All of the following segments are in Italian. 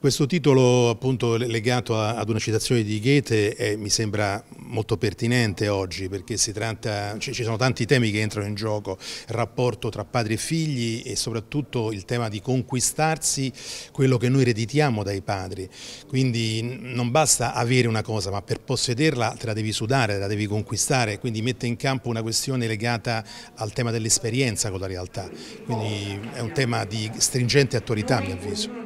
Questo titolo appunto legato a, ad una citazione di Goethe è, mi sembra molto pertinente oggi perché tratta, ci, ci sono tanti temi che entrano in gioco, il rapporto tra padri e figli e soprattutto il tema di conquistarsi quello che noi ereditiamo dai padri, quindi non basta avere una cosa ma per possederla te la devi sudare, te la devi conquistare, quindi mette in campo una questione legata al tema dell'esperienza con la realtà, quindi è un tema di stringente attualità a mio avviso.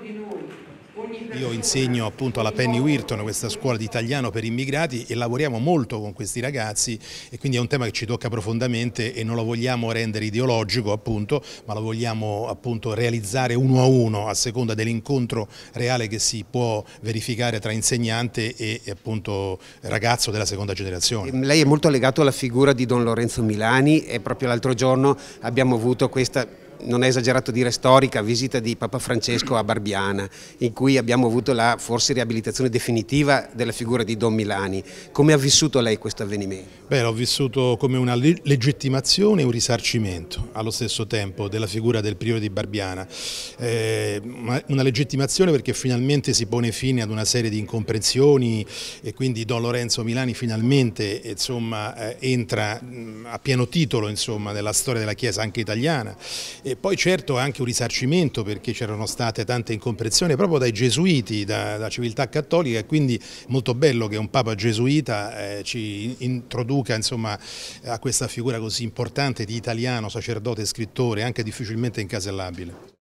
Io insegno appunto alla Penny Wirton, questa scuola di italiano per immigrati e lavoriamo molto con questi ragazzi e quindi è un tema che ci tocca profondamente e non lo vogliamo rendere ideologico appunto, ma lo vogliamo appunto realizzare uno a uno a seconda dell'incontro reale che si può verificare tra insegnante e appunto ragazzo della seconda generazione. Ehm, lei è molto legato alla figura di Don Lorenzo Milani e proprio l'altro giorno abbiamo avuto questa non è esagerato dire storica, visita di Papa Francesco a Barbiana, in cui abbiamo avuto la forse riabilitazione definitiva della figura di Don Milani. Come ha vissuto lei questo avvenimento? Beh, l'ho vissuto come una legittimazione e un risarcimento allo stesso tempo della figura del priore di Barbiana. Eh, una legittimazione perché finalmente si pone fine ad una serie di incomprensioni e quindi Don Lorenzo Milani finalmente insomma, eh, entra mm, a pieno titolo insomma, nella storia della Chiesa anche italiana. E e poi certo anche un risarcimento perché c'erano state tante incomprensioni proprio dai gesuiti, da, da civiltà cattolica e quindi molto bello che un Papa gesuita eh, ci introduca insomma, a questa figura così importante di italiano, sacerdote, scrittore, anche difficilmente incasellabile.